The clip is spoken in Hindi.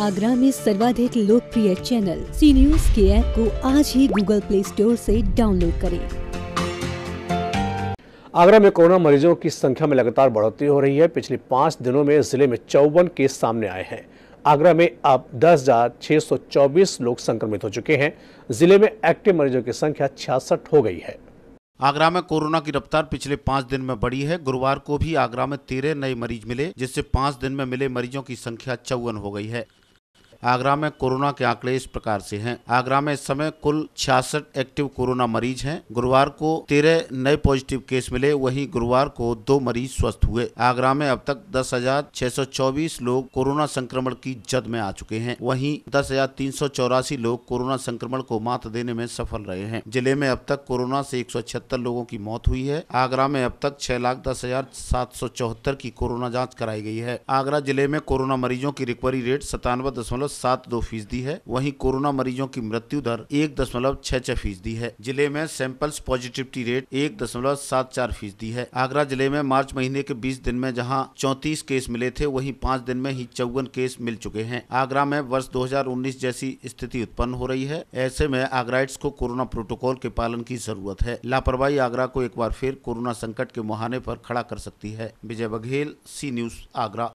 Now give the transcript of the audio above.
आगरा में सर्वाधिक लोकप्रिय चैनल सी न्यूज के ऐप को आज ही गूगल प्ले स्टोर से डाउनलोड करें आगरा में कोरोना मरीजों की संख्या में लगातार बढ़ोतरी हो रही है पिछले पाँच दिनों में जिले में चौवन केस सामने आए हैं आगरा में अब 10,624 लोग संक्रमित हो चुके हैं जिले में एक्टिव मरीजों की संख्या छियासठ हो गई है आगरा में कोरोना की रफ्तार पिछले पाँच दिन में बढ़ी है गुरुवार को भी आगरा में तेरह नए मरीज मिले जिससे पाँच दिन में मिले मरीजों की संख्या चौवन हो गई है आगरा में कोरोना के आंकड़े इस प्रकार से हैं आगरा में इस समय कुल छियासठ एक्टिव कोरोना मरीज हैं गुरुवार को तेरह नए पॉजिटिव केस मिले वहीं गुरुवार को दो मरीज स्वस्थ हुए आगरा में अब तक दस हजार छह सौ चौबीस लोग कोरोना संक्रमण की जद में आ चुके हैं वहीं दस हजार तीन सौ चौरासी लोग कोरोना संक्रमण को मात देने में सफल रहे हैं जिले में अब तक कोरोना से एक सौ छिहत्तर लोगों की मौत हुई है आगरा में अब तक छह लाख दस हजार सात सौ चौहत्तर की कोरोना जाँच कराई गई है आगरा जिले में कोरोना मरीजों की रिकवरी रेट सतानवे दशमलव दशमलव सात दो फीसदी है वहीं कोरोना मरीजों की मृत्यु दर एक दशमलव छह छह फीसदी है जिले में सैंपल्स पॉजिटिविटी रेट एक दशमलव सात चार फीसदी है आगरा जिले में मार्च महीने के बीस दिन में जहाँ चौतीस केस मिले थे वही पाँच दिन में ही चौवन केस मिल चुके हैं आगरा में वर्ष दो जैसी स्थिति उत्पन्न हो रही है ऐसे में आगराइट्स को कोरोना प्रोटोकॉल के पालन की जरूरत है लापरवाही आगरा को एक बार फिर कोरोना संकट के मुहाने पर खड़ा कर सकती है विजय बघेल सी न्यूज आगरा